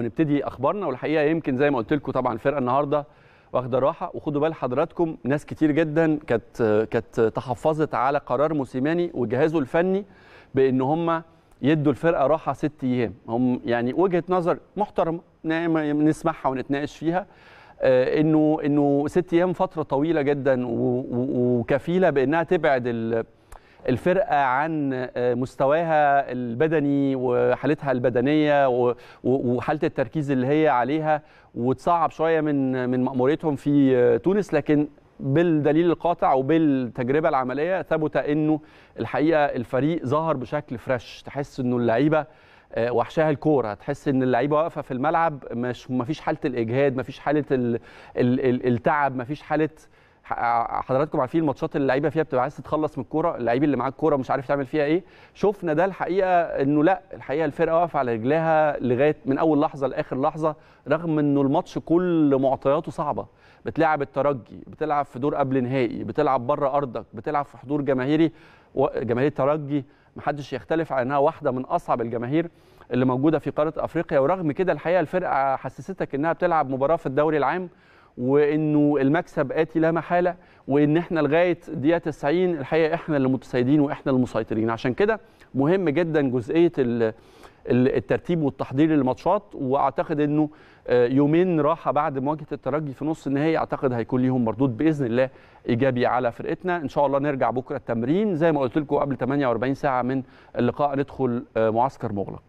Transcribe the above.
ونبتدي اخبارنا والحقيقه يمكن زي ما قلت لكم طبعا الفرقه النهارده واخده راحه وخدوا بال حضراتكم ناس كتير جدا كانت كانت تحفظت على قرار موسيماني وجهازه الفني بان هم يدوا الفرقه راحه ست ايام هم يعني وجهه نظر محترمه نعم، نسمعها ونتناقش فيها آه، انه انه ست ايام فتره طويله جدا وكفيله بانها تبعد الفرقه عن آه، مستواها البدني وحالتها البدنيه وحاله التركيز اللي هي عليها وتصعب شويه من من ماموريتهم في آه، تونس لكن بالدليل القاطع وبالتجربه العمليه ثبت انه الحقيقه الفريق ظهر بشكل فريش تحس انه اللعيبه آه، وحشها الكوره تحس ان اللعيبه واقفه في الملعب مش مفيش حاله الاجهاد مفيش حاله التعب مفيش حاله آه، حضراتكم عارفين الماتشات اللي اللعيبه فيها بتبقى عايز تتخلص من الكوره اللعيب اللي معاه الكوره مش عارف تعمل فيها ايه شفنا ده الحقيقه انه لا الحقيقه الفرقه واقفه على رجلها لغايه من اول لحظه لاخر لحظه رغم انه الماتش كل معطياته صعبه بتلعب الترجي بتلعب في دور قبل نهائي بتلعب بره ارضك بتلعب في حضور جماهيري جماهير الترجي محدش يختلف على انها واحده من اصعب الجماهير اللي موجوده في قاره افريقيا ورغم كده الحقيقه الفرقه حسستك انها بتلعب مباراه في الدوري العام وانه المكسب اتي لا محاله وان احنا لغايه دقيقه 90 الحقيقه احنا اللي متسيدين واحنا المسيطرين عشان كده مهم جدا جزئيه الترتيب والتحضير للماتشات واعتقد انه آه، يومين راحه بعد مواجهه الترجي في نص النهائي اعتقد هيكون ليهم مردود باذن الله ايجابي على فرقتنا ان شاء الله نرجع بكره التمرين زي ما قلت لكم قبل 48 ساعه من اللقاء ندخل آه، معسكر مغلق